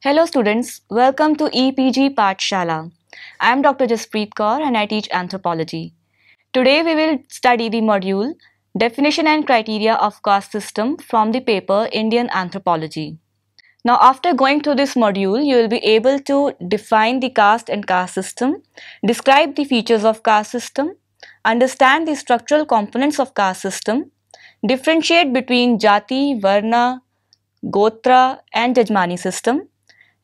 Hello students, welcome to EPG Shala. I am Dr. Jaspreet Kaur and I teach anthropology. Today we will study the module Definition and Criteria of Caste System from the paper Indian Anthropology. Now after going through this module, you will be able to define the caste and caste system, describe the features of caste system, understand the structural components of caste system, differentiate between Jati, Varna, Gotra and Jajmani system,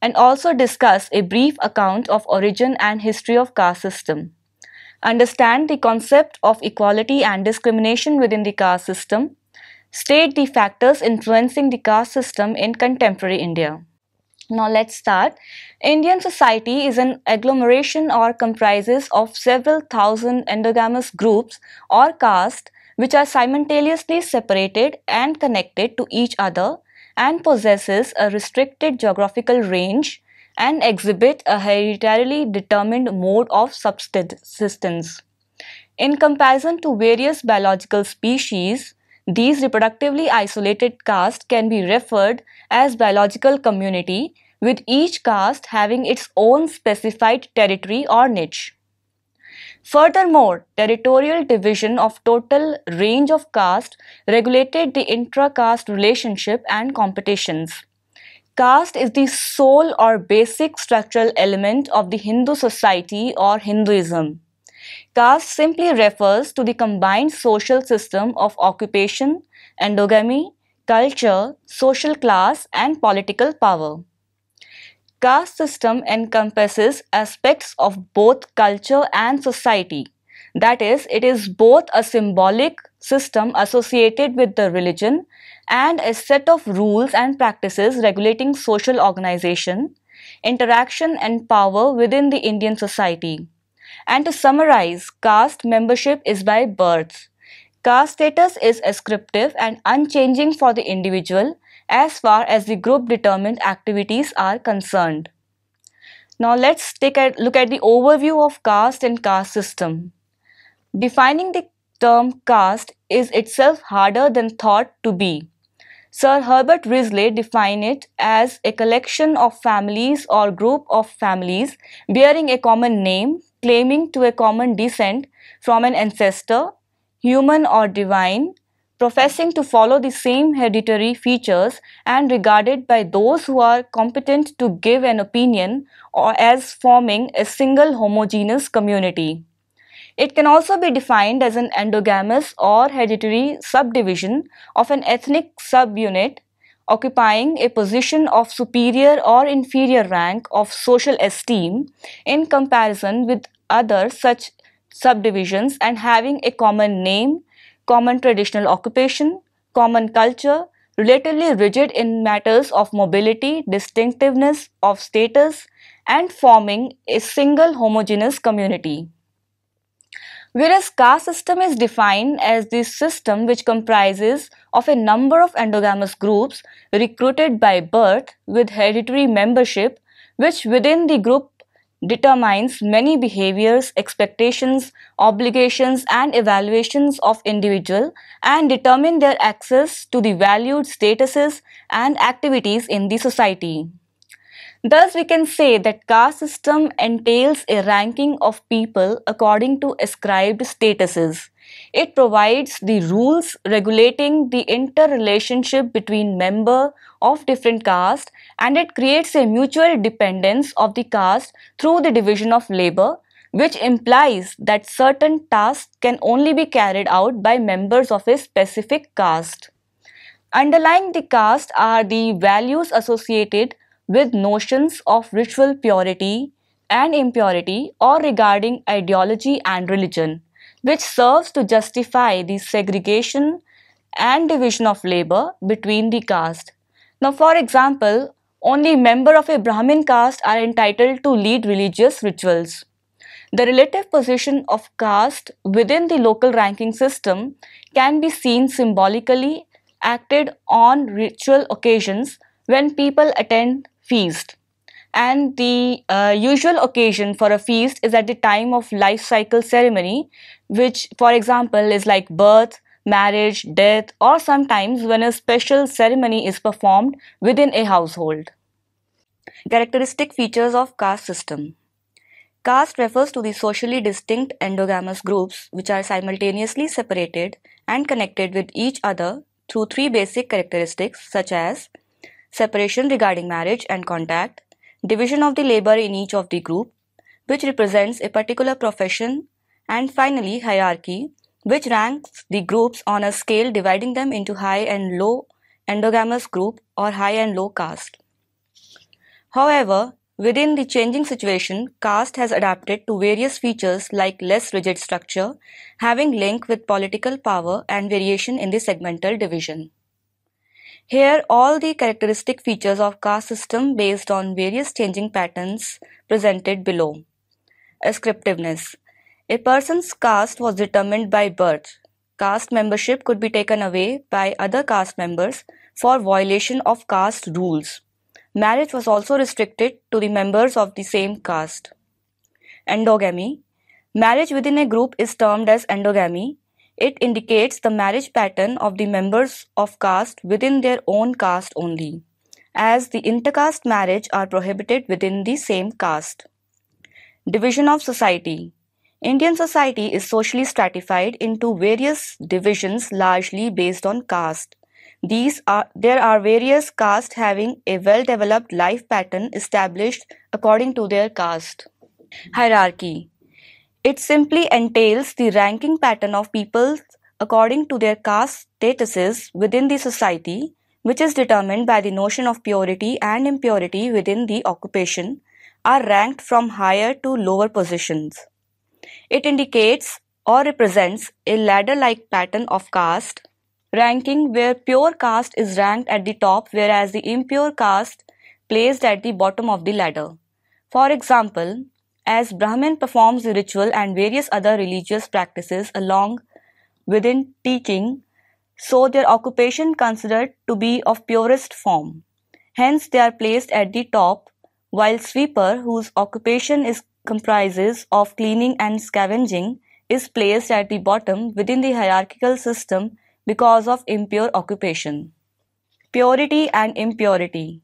and also discuss a brief account of origin and history of caste system. Understand the concept of equality and discrimination within the caste system. State the factors influencing the caste system in contemporary India. Now let's start. Indian society is an agglomeration or comprises of several thousand endogamous groups or castes which are simultaneously separated and connected to each other and possesses a restricted geographical range and exhibit a hereditarily determined mode of subsistence. In comparison to various biological species, these reproductively isolated castes can be referred as biological community, with each caste having its own specified territory or niche. Furthermore, territorial division of total range of caste regulated the intra-caste relationship and competitions. Caste is the sole or basic structural element of the Hindu society or Hinduism. Caste simply refers to the combined social system of occupation, endogamy, culture, social class, and political power caste system encompasses aspects of both culture and society. That is, it is both a symbolic system associated with the religion and a set of rules and practices regulating social organization, interaction and power within the Indian society. And to summarize, caste membership is by birth. Caste status is ascriptive and unchanging for the individual as far as the group determined activities are concerned. Now let's take a look at the overview of caste and caste system. Defining the term caste is itself harder than thought to be. Sir Herbert Risley defined it as a collection of families or group of families bearing a common name, claiming to a common descent from an ancestor, human or divine, professing to follow the same hereditary features and regarded by those who are competent to give an opinion or as forming a single homogeneous community. It can also be defined as an endogamous or hereditary subdivision of an ethnic subunit occupying a position of superior or inferior rank of social esteem in comparison with other such subdivisions and having a common name, common traditional occupation, common culture, relatively rigid in matters of mobility, distinctiveness of status, and forming a single homogeneous community. Whereas caste system is defined as the system which comprises of a number of endogamous groups recruited by birth with hereditary membership which within the group determines many behaviors, expectations, obligations and evaluations of individual and determine their access to the valued statuses and activities in the society. Thus, we can say that caste system entails a ranking of people according to ascribed statuses. It provides the rules regulating the interrelationship between member of different caste and it creates a mutual dependence of the caste through the division of labor which implies that certain tasks can only be carried out by members of a specific caste. Underlying the caste are the values associated with notions of ritual purity and impurity or regarding ideology and religion which serves to justify the segregation and division of labor between the caste. Now, for example, only members of a Brahmin caste are entitled to lead religious rituals. The relative position of caste within the local ranking system can be seen symbolically acted on ritual occasions when people attend feasts and the uh, usual occasion for a feast is at the time of life cycle ceremony which for example is like birth marriage death or sometimes when a special ceremony is performed within a household characteristic features of caste system caste refers to the socially distinct endogamous groups which are simultaneously separated and connected with each other through three basic characteristics such as separation regarding marriage and contact division of the labor in each of the group, which represents a particular profession, and finally hierarchy, which ranks the groups on a scale dividing them into high and low endogamous group or high and low caste. However, within the changing situation, caste has adapted to various features like less rigid structure, having link with political power and variation in the segmental division. Here all the characteristic features of caste system based on various changing patterns presented below. Ascriptiveness. A person's caste was determined by birth. Caste membership could be taken away by other caste members for violation of caste rules. Marriage was also restricted to the members of the same caste. Endogamy. Marriage within a group is termed as endogamy it indicates the marriage pattern of the members of caste within their own caste only, as the intercaste marriage are prohibited within the same caste. Division of society Indian society is socially stratified into various divisions largely based on caste. These are there are various castes having a well-developed life pattern established according to their caste. Hierarchy it simply entails the ranking pattern of people according to their caste statuses within the society, which is determined by the notion of purity and impurity within the occupation, are ranked from higher to lower positions. It indicates or represents a ladder like pattern of caste ranking where pure caste is ranked at the top whereas the impure caste placed at the bottom of the ladder. For example, as Brahmin performs the ritual and various other religious practices along within teaching, so their occupation considered to be of purest form. Hence, they are placed at the top, while sweeper, whose occupation is comprises of cleaning and scavenging, is placed at the bottom within the hierarchical system because of impure occupation. Purity and impurity.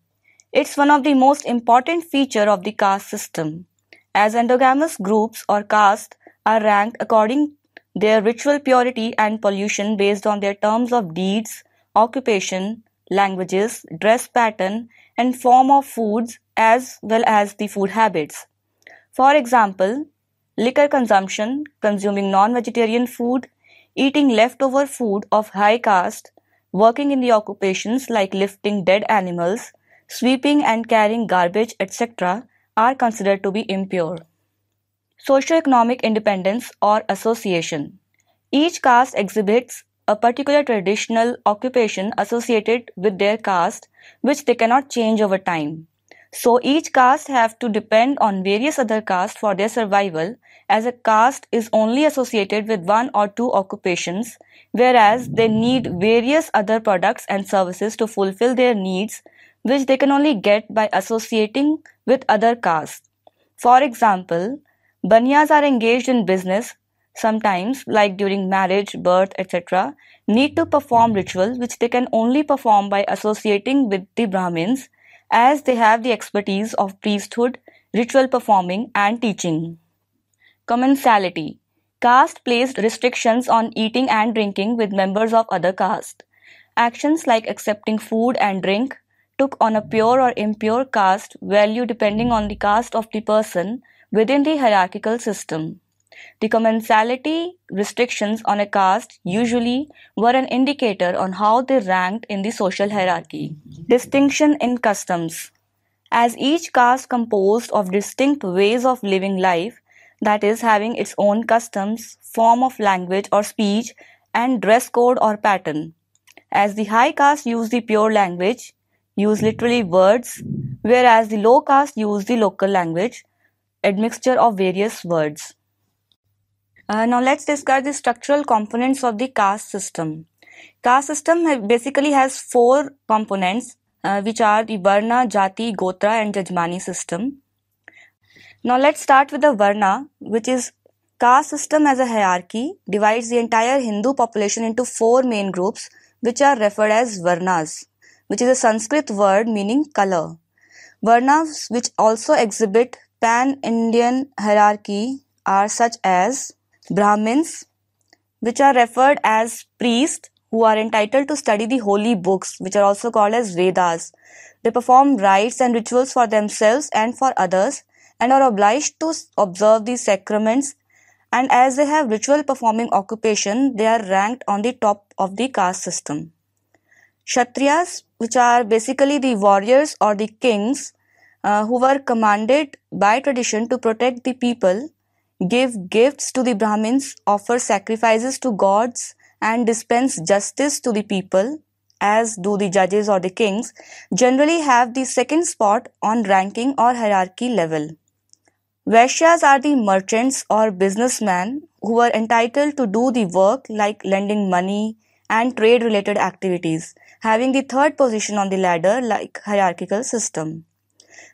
It's one of the most important feature of the caste system as endogamous groups or castes are ranked according their ritual purity and pollution based on their terms of deeds, occupation, languages, dress pattern, and form of foods as well as the food habits. For example, liquor consumption, consuming non vegetarian food, eating leftover food of high caste, working in the occupations like lifting dead animals, sweeping and carrying garbage, etc., are considered to be impure. Socioeconomic independence or association. Each caste exhibits a particular traditional occupation associated with their caste, which they cannot change over time. So each caste have to depend on various other castes for their survival as a caste is only associated with one or two occupations whereas they need various other products and services to fulfill their needs which they can only get by associating with other castes. For example, Banyas are engaged in business, sometimes, like during marriage, birth, etc., need to perform rituals which they can only perform by associating with the Brahmins as they have the expertise of priesthood, ritual performing, and teaching. Commensality Caste placed restrictions on eating and drinking with members of other castes. Actions like accepting food and drink, took on a pure or impure caste value depending on the caste of the person within the hierarchical system. The commensality restrictions on a caste usually were an indicator on how they ranked in the social hierarchy. Distinction in customs. As each caste composed of distinct ways of living life, that is, having its own customs, form of language or speech, and dress code or pattern. As the high caste used the pure language, use literally words, whereas the low caste use the local language, admixture of various words. Uh, now let's discuss the structural components of the caste system. Caste system basically has four components, uh, which are the Varna, Jati, Gotra, and Jajmani system. Now let's start with the Varna, which is caste system as a hierarchy divides the entire Hindu population into four main groups, which are referred as Varnas which is a Sanskrit word meaning color. Varnas which also exhibit pan Indian hierarchy are such as Brahmins, which are referred as priests who are entitled to study the holy books, which are also called as Vedas. They perform rites and rituals for themselves and for others and are obliged to observe these sacraments. And as they have ritual performing occupation, they are ranked on the top of the caste system. Kshatriyas, which are basically the warriors or the kings uh, who were commanded by tradition to protect the people, give gifts to the Brahmins, offer sacrifices to gods, and dispense justice to the people, as do the judges or the kings, generally have the second spot on ranking or hierarchy level. Vaishyas are the merchants or businessmen who were entitled to do the work like lending money and trade related activities having the third position on the ladder like hierarchical system.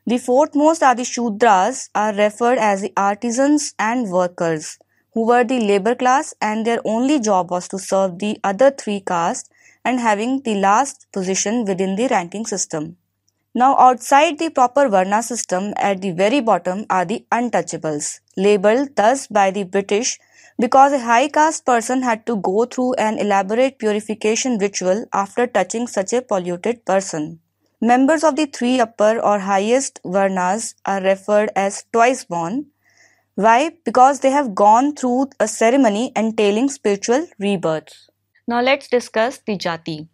The fourthmost are the Shudras are referred as the artisans and workers who were the labor class and their only job was to serve the other three castes and having the last position within the ranking system. Now outside the proper Varna system at the very bottom are the untouchables, labeled thus by the British because a high caste person had to go through an elaborate purification ritual after touching such a polluted person. Members of the three upper or highest varnas are referred as twice born. Why? Because they have gone through a ceremony entailing spiritual rebirths. Now let's discuss the jati.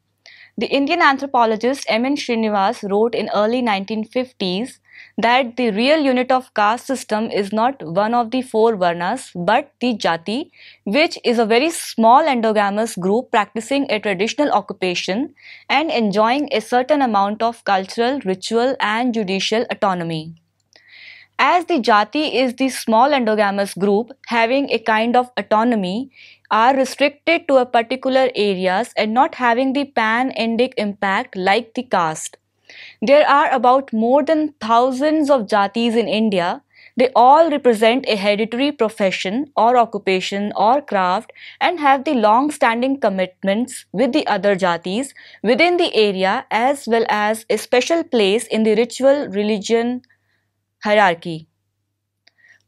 The Indian anthropologist M. N. Srinivas wrote in early 1950s that the real unit of caste system is not one of the four varnas but the jati, which is a very small endogamous group practicing a traditional occupation and enjoying a certain amount of cultural, ritual, and judicial autonomy. As the jati is the small endogamous group having a kind of autonomy, are restricted to a particular areas and not having the pan indic impact like the caste. There are about more than thousands of jatis in India. They all represent a hereditary profession or occupation or craft and have the long standing commitments with the other jatis within the area as well as a special place in the ritual religion hierarchy.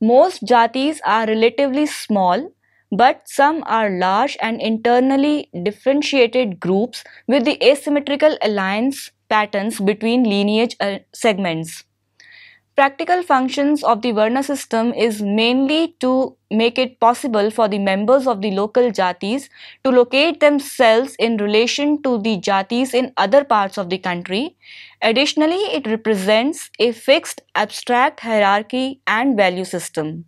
Most jatis are relatively small, but some are large and internally differentiated groups with the asymmetrical alliance patterns between lineage uh, segments. Practical functions of the Varna system is mainly to make it possible for the members of the local jatis to locate themselves in relation to the jatis in other parts of the country. Additionally, it represents a fixed abstract hierarchy and value system.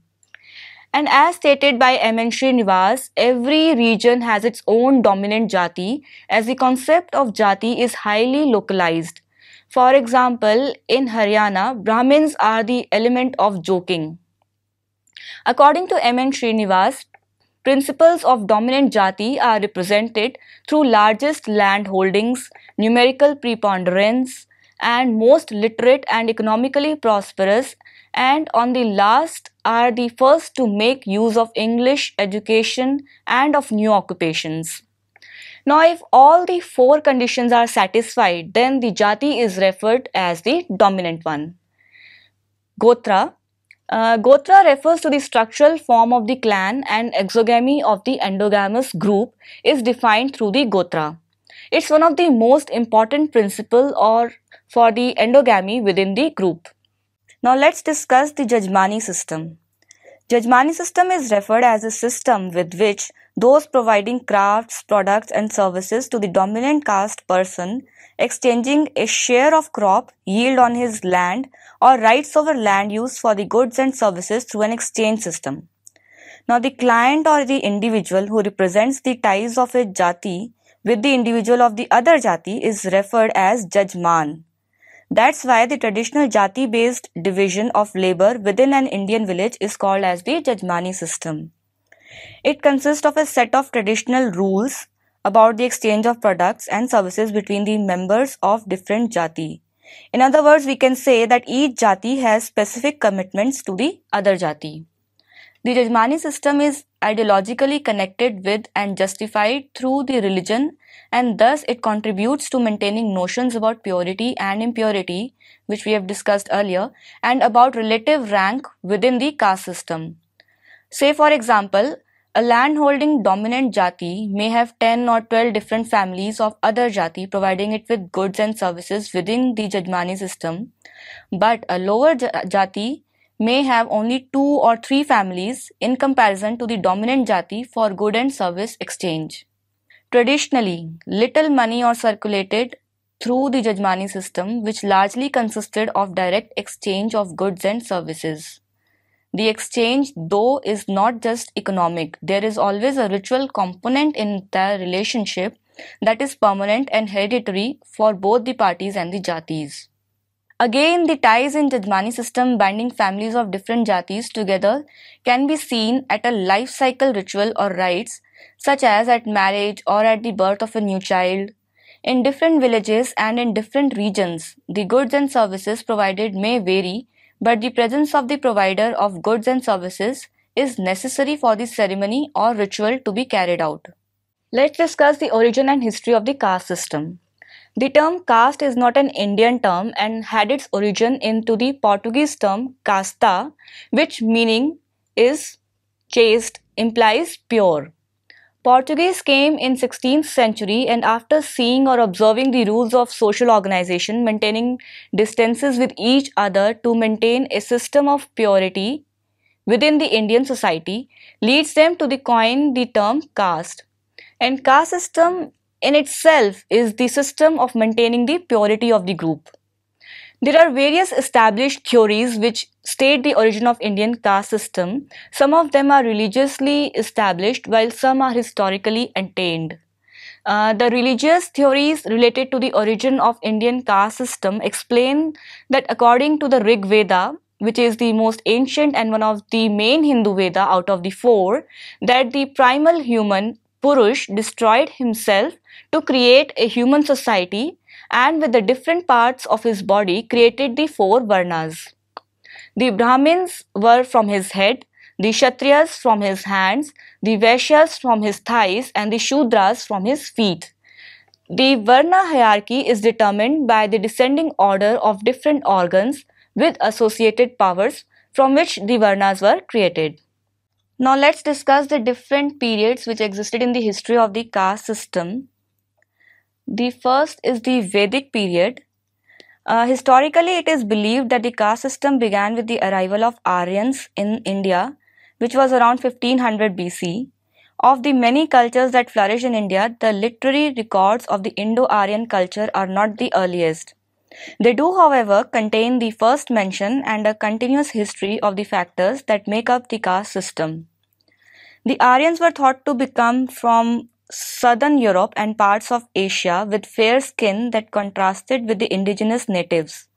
And as stated by M.N. Srinivas, every region has its own dominant jati as the concept of jati is highly localized. For example, in Haryana, Brahmins are the element of joking. According to M.N. Srinivas, principles of dominant jati are represented through largest land holdings, numerical preponderance, and most literate and economically prosperous and on the last are the first to make use of English education and of new occupations. Now, if all the four conditions are satisfied, then the jati is referred as the dominant one. Gotra. Uh, gotra refers to the structural form of the clan and exogamy of the endogamous group is defined through the gotra. It's one of the most important principle or for the endogamy within the group. Now let's discuss the Jajmani system. Jajmani system is referred as a system with which those providing crafts, products and services to the dominant caste person exchanging a share of crop yield on his land or rights over land use for the goods and services through an exchange system. Now the client or the individual who represents the ties of a jati with the individual of the other jati is referred as jajman. That's why the traditional Jati based division of labor within an Indian village is called as the Jajmani system. It consists of a set of traditional rules about the exchange of products and services between the members of different Jati. In other words, we can say that each Jati has specific commitments to the other Jati. The Jajmani system is ideologically connected with and justified through the religion, and thus it contributes to maintaining notions about purity and impurity, which we have discussed earlier, and about relative rank within the caste system. Say, for example, a landholding dominant jati may have 10 or 12 different families of other jati providing it with goods and services within the Jajmani system, but a lower jati may have only two or three families in comparison to the dominant jati for good and service exchange. Traditionally, little money are circulated through the Jajmani system, which largely consisted of direct exchange of goods and services. The exchange, though, is not just economic. There is always a ritual component in the relationship that is permanent and hereditary for both the parties and the jatis. Again, the ties in Jadmani system binding families of different jatis together can be seen at a life cycle ritual or rites, such as at marriage or at the birth of a new child. In different villages and in different regions, the goods and services provided may vary, but the presence of the provider of goods and services is necessary for the ceremony or ritual to be carried out. Let's discuss the origin and history of the caste system. The term caste is not an Indian term and had its origin into the Portuguese term casta, which meaning is chaste implies pure. Portuguese came in 16th century and after seeing or observing the rules of social organization maintaining distances with each other to maintain a system of purity within the Indian society leads them to the coin the term caste. And caste system in itself is the system of maintaining the purity of the group. There are various established theories which state the origin of Indian caste system. Some of them are religiously established while some are historically attained. Uh, the religious theories related to the origin of Indian caste system explain that according to the Rig Veda, which is the most ancient and one of the main Hindu Veda out of the four, that the primal human Purush destroyed himself to create a human society and with the different parts of his body created the four Varnas. The Brahmins were from his head, the Kshatriyas from his hands, the Vaishyas from his thighs and the Shudras from his feet. The Varna hierarchy is determined by the descending order of different organs with associated powers from which the Varnas were created. Now let's discuss the different periods which existed in the history of the caste system. The first is the Vedic period. Uh, historically, it is believed that the caste system began with the arrival of Aryans in India, which was around 1500 BC. Of the many cultures that flourish in India, the literary records of the Indo Aryan culture are not the earliest. They do, however, contain the first mention and a continuous history of the factors that make up the caste system. The Aryans were thought to become from southern Europe and parts of Asia with fair skin that contrasted with the indigenous natives.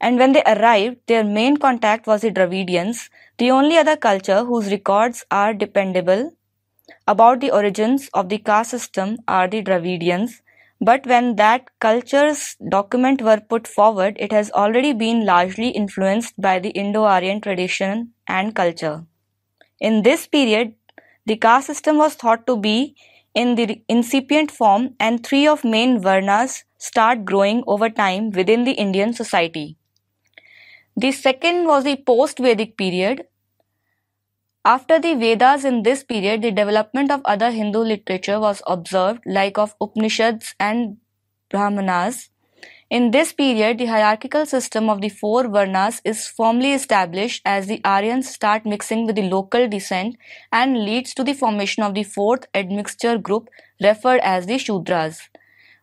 And when they arrived, their main contact was the Dravidians, the only other culture whose records are dependable about the origins of the caste system are the Dravidians, but when that culture's document were put forward, it has already been largely influenced by the Indo-Aryan tradition and culture. In this period, the caste system was thought to be in the incipient form and three of main varnas start growing over time within the Indian society. The second was the post-Vedic period after the Vedas in this period, the development of other Hindu literature was observed, like of Upanishads and Brahmanas. In this period, the hierarchical system of the four Varnas is formally established as the Aryans start mixing with the local descent and leads to the formation of the fourth admixture group referred as the Shudras.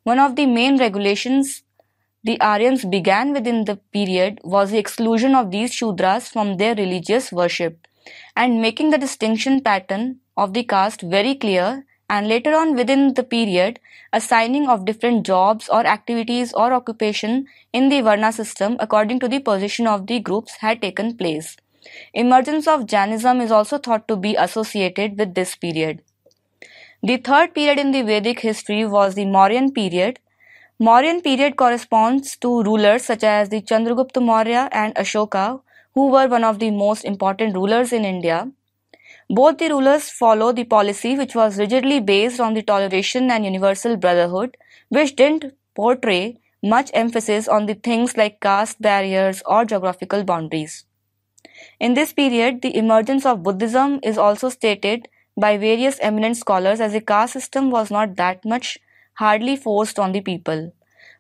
One of the main regulations the Aryans began within the period was the exclusion of these Shudras from their religious worship and making the distinction pattern of the caste very clear and later on within the period assigning of different jobs or activities or occupation in the Varna system according to the position of the groups had taken place. Emergence of Jainism is also thought to be associated with this period. The third period in the Vedic history was the Mauryan period. Mauryan period corresponds to rulers such as the Chandragupta Maurya and Ashoka who were one of the most important rulers in India. Both the rulers followed the policy which was rigidly based on the toleration and universal brotherhood, which didn't portray much emphasis on the things like caste barriers or geographical boundaries. In this period, the emergence of Buddhism is also stated by various eminent scholars as the caste system was not that much hardly forced on the people.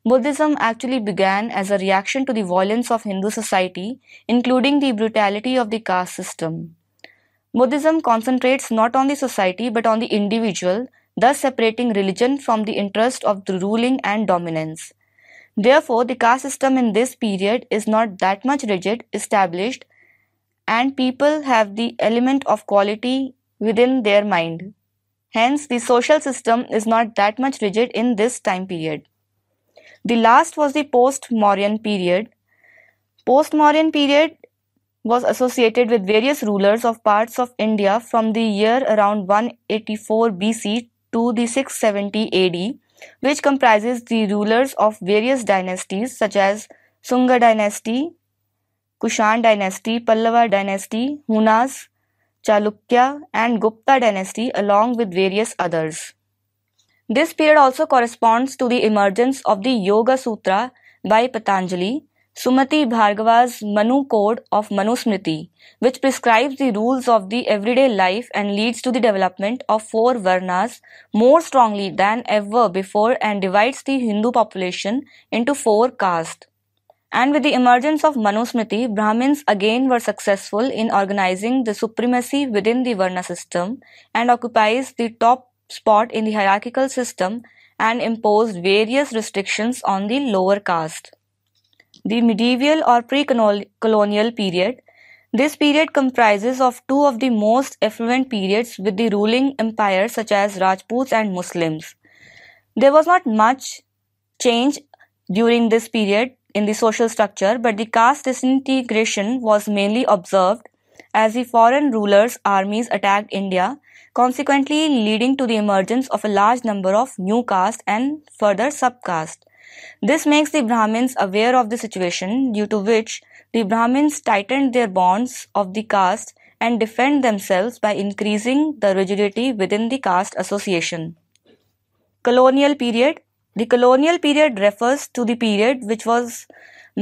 Buddhism actually began as a reaction to the violence of Hindu society, including the brutality of the caste system. Buddhism concentrates not on the society but on the individual, thus separating religion from the interest of the ruling and dominance. Therefore, the caste system in this period is not that much rigid, established, and people have the element of quality within their mind. Hence, the social system is not that much rigid in this time period. The last was the post-Mauryan period. Post-Mauryan period was associated with various rulers of parts of India from the year around 184 BC to the 670 AD, which comprises the rulers of various dynasties such as Sunga dynasty, Kushan dynasty, Pallava dynasty, Hunas, Chalukya, and Gupta dynasty, along with various others. This period also corresponds to the emergence of the Yoga Sutra by Patanjali, Sumati Bhargava's Manu Code of Manusmriti, which prescribes the rules of the everyday life and leads to the development of four Varnas more strongly than ever before and divides the Hindu population into four castes. And with the emergence of Manusmriti, Brahmins again were successful in organizing the supremacy within the Varna system and occupies the top spot in the hierarchical system and imposed various restrictions on the lower caste. The medieval or pre-colonial period this period comprises of two of the most affluent periods with the ruling empires such as Rajputs and Muslims. There was not much change during this period in the social structure, but the caste disintegration was mainly observed as the foreign rulers' armies attacked India consequently leading to the emergence of a large number of new castes and further subcastes. This makes the Brahmins aware of the situation due to which the Brahmins tightened their bonds of the caste and defend themselves by increasing the rigidity within the caste association. Colonial period The colonial period refers to the period which was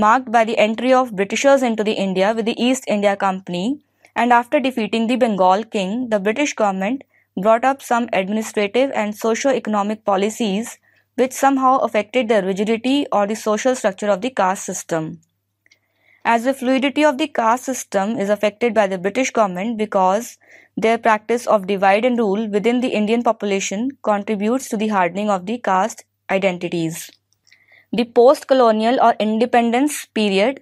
marked by the entry of Britishers into the India with the East India Company and after defeating the Bengal king, the British government brought up some administrative and socio-economic policies which somehow affected the rigidity or the social structure of the caste system. As the fluidity of the caste system is affected by the British government because their practice of divide and rule within the Indian population contributes to the hardening of the caste identities. The post colonial or independence period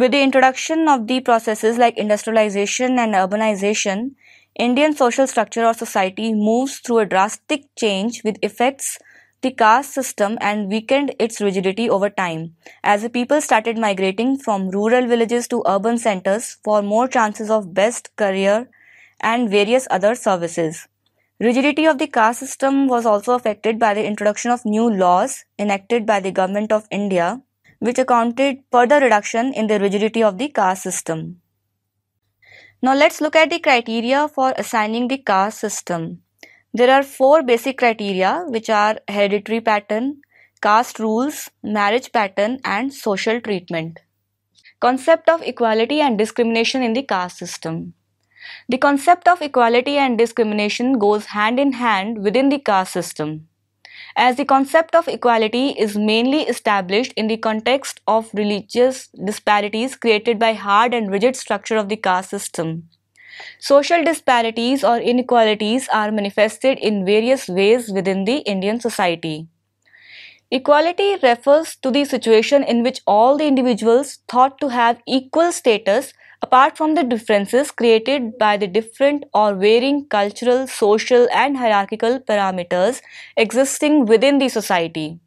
with the introduction of the processes like industrialization and urbanization, Indian social structure or society moves through a drastic change with effects the caste system and weakened its rigidity over time. As the people started migrating from rural villages to urban centers for more chances of best career and various other services. Rigidity of the caste system was also affected by the introduction of new laws enacted by the government of India which accounted further reduction in the rigidity of the caste system. Now let's look at the criteria for assigning the caste system. There are four basic criteria which are hereditary pattern, caste rules, marriage pattern and social treatment. Concept of equality and discrimination in the caste system. The concept of equality and discrimination goes hand in hand within the caste system as the concept of equality is mainly established in the context of religious disparities created by hard and rigid structure of the caste system. Social disparities or inequalities are manifested in various ways within the Indian society. Equality refers to the situation in which all the individuals thought to have equal status Apart from the differences created by the different or varying cultural, social, and hierarchical parameters existing within the society.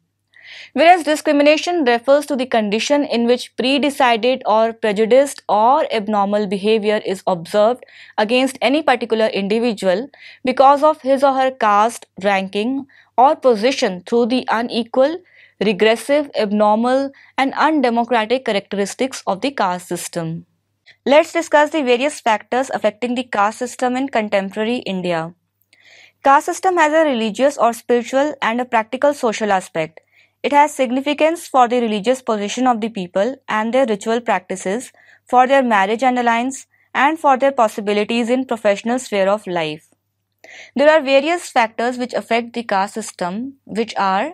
Whereas discrimination refers to the condition in which predecided or prejudiced or abnormal behavior is observed against any particular individual because of his or her caste, ranking, or position through the unequal, regressive, abnormal, and undemocratic characteristics of the caste system. Let's discuss the various factors affecting the caste system in contemporary India. Caste system has a religious or spiritual and a practical social aspect. It has significance for the religious position of the people and their ritual practices, for their marriage and alliance, and for their possibilities in professional sphere of life. There are various factors which affect the caste system, which are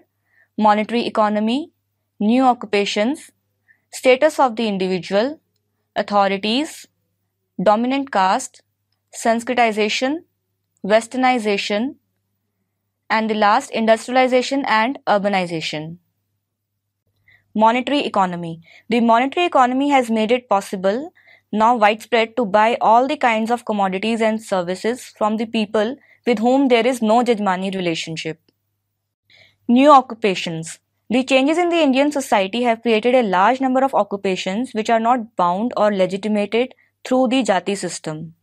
monetary economy, new occupations, status of the individual, authorities, dominant caste, Sanskritization, westernization, and the last industrialization and urbanization. Monetary economy. The monetary economy has made it possible now widespread to buy all the kinds of commodities and services from the people with whom there is no Jajmani relationship. New occupations. The changes in the Indian society have created a large number of occupations which are not bound or legitimated through the Jati system.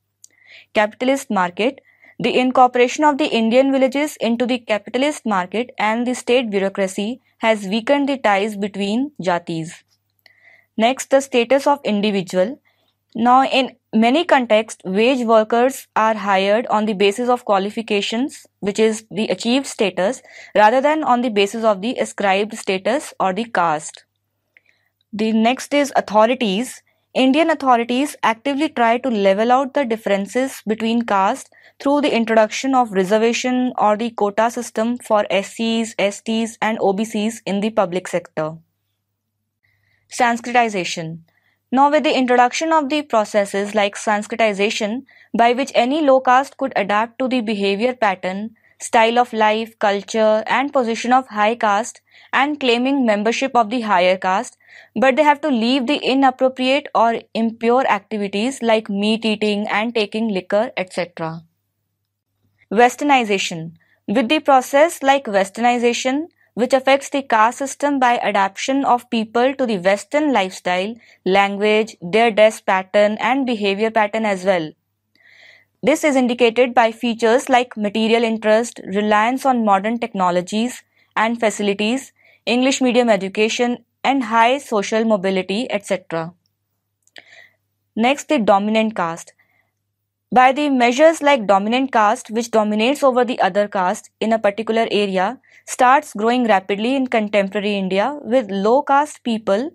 Capitalist market The incorporation of the Indian villages into the capitalist market and the state bureaucracy has weakened the ties between Jatis. Next, the status of individual. Now, in many contexts, wage workers are hired on the basis of qualifications, which is the achieved status, rather than on the basis of the ascribed status or the caste. The next is authorities. Indian authorities actively try to level out the differences between caste through the introduction of reservation or the quota system for SCs, STs, and OBCs in the public sector. Sanskritization. Now, with the introduction of the processes like Sanskritization, by which any low caste could adapt to the behavior pattern, style of life, culture, and position of high caste, and claiming membership of the higher caste, but they have to leave the inappropriate or impure activities like meat eating and taking liquor, etc. Westernization. With the process like westernization, which affects the caste system by adaption of people to the Western lifestyle, language, their dress pattern, and behavior pattern as well. This is indicated by features like material interest, reliance on modern technologies and facilities, English medium education, and high social mobility, etc. Next, the dominant caste. By the measures like dominant caste, which dominates over the other caste in a particular area, starts growing rapidly in contemporary India, with low caste people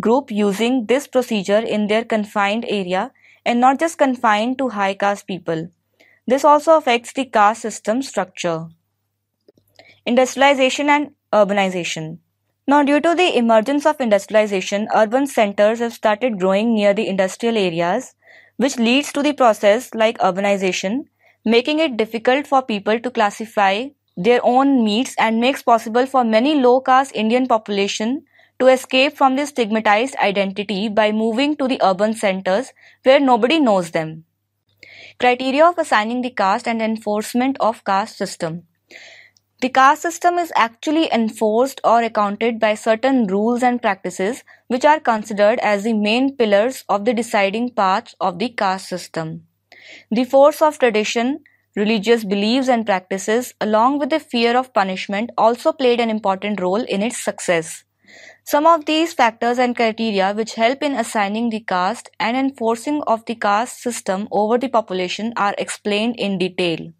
group using this procedure in their confined area and not just confined to high caste people. This also affects the caste system structure. Industrialization and urbanization. Now, due to the emergence of industrialization, urban centers have started growing near the industrial areas which leads to the process like urbanization, making it difficult for people to classify their own needs and makes possible for many low caste Indian population to escape from this stigmatized identity by moving to the urban centers where nobody knows them. Criteria of assigning the caste and enforcement of caste system. The caste system is actually enforced or accounted by certain rules and practices which are considered as the main pillars of the deciding parts of the caste system. The force of tradition, religious beliefs and practices along with the fear of punishment also played an important role in its success. Some of these factors and criteria which help in assigning the caste and enforcing of the caste system over the population are explained in detail.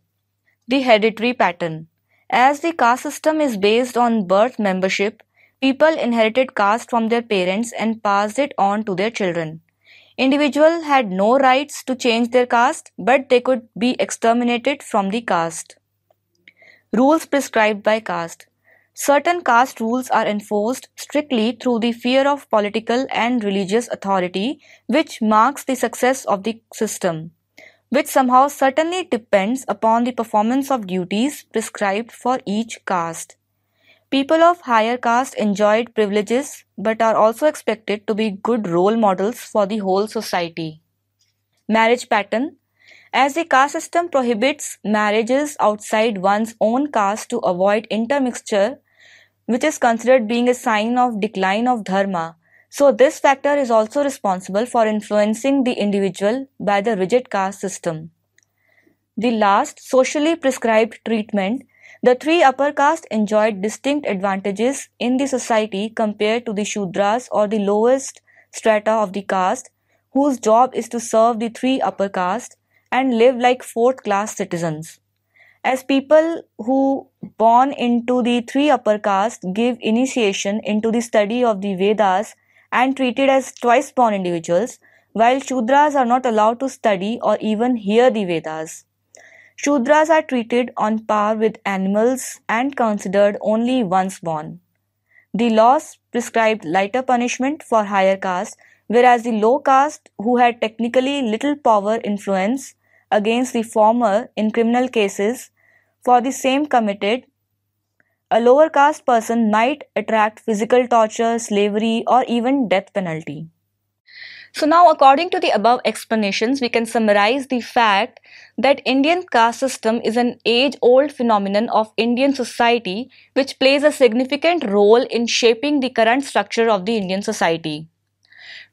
The hereditary pattern as the caste system is based on birth membership, people inherited caste from their parents and passed it on to their children. Individuals had no rights to change their caste, but they could be exterminated from the caste. Rules prescribed by caste. Certain caste rules are enforced strictly through the fear of political and religious authority, which marks the success of the system which somehow certainly depends upon the performance of duties prescribed for each caste. People of higher caste enjoyed privileges but are also expected to be good role models for the whole society. Marriage pattern As the caste system prohibits marriages outside one's own caste to avoid intermixture, which is considered being a sign of decline of dharma, so this factor is also responsible for influencing the individual by the rigid caste system. The last socially prescribed treatment, the three upper castes enjoyed distinct advantages in the society compared to the Shudras or the lowest strata of the caste whose job is to serve the three upper castes and live like fourth class citizens. As people who born into the three upper castes give initiation into the study of the Vedas and treated as twice born individuals, while Shudras are not allowed to study or even hear the Vedas. Shudras are treated on par with animals and considered only once born. The laws prescribed lighter punishment for higher caste, whereas the low caste, who had technically little power influence against the former in criminal cases for the same committed, a lower caste person might attract physical torture, slavery, or even death penalty. So, now according to the above explanations, we can summarize the fact that Indian caste system is an age old phenomenon of Indian society which plays a significant role in shaping the current structure of the Indian society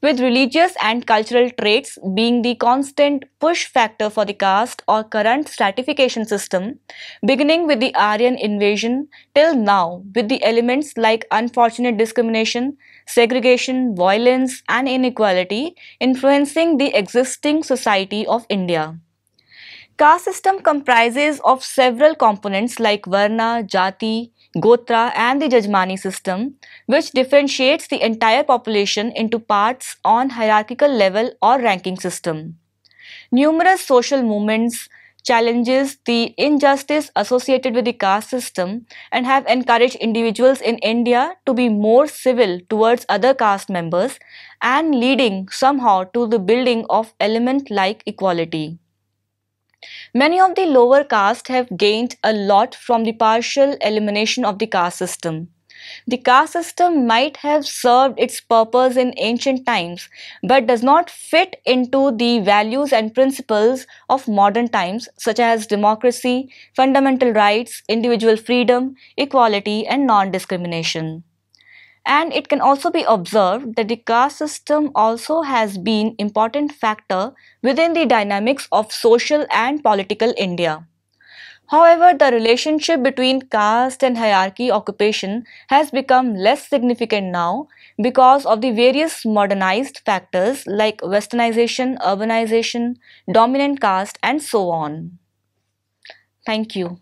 with religious and cultural traits being the constant push factor for the caste or current stratification system, beginning with the Aryan invasion till now with the elements like unfortunate discrimination, segregation, violence and inequality influencing the existing society of India. Caste system comprises of several components like Varna, Jati, Gotra and the Jajmani system, which differentiates the entire population into parts on hierarchical level or ranking system. Numerous social movements challenges the injustice associated with the caste system and have encouraged individuals in India to be more civil towards other caste members and leading somehow to the building of element like equality. Many of the lower caste have gained a lot from the partial elimination of the caste system. The caste system might have served its purpose in ancient times but does not fit into the values and principles of modern times such as democracy, fundamental rights, individual freedom, equality and non-discrimination. And it can also be observed that the caste system also has been important factor within the dynamics of social and political India. However, the relationship between caste and hierarchy occupation has become less significant now because of the various modernized factors like westernization, urbanization, dominant caste and so on. Thank you.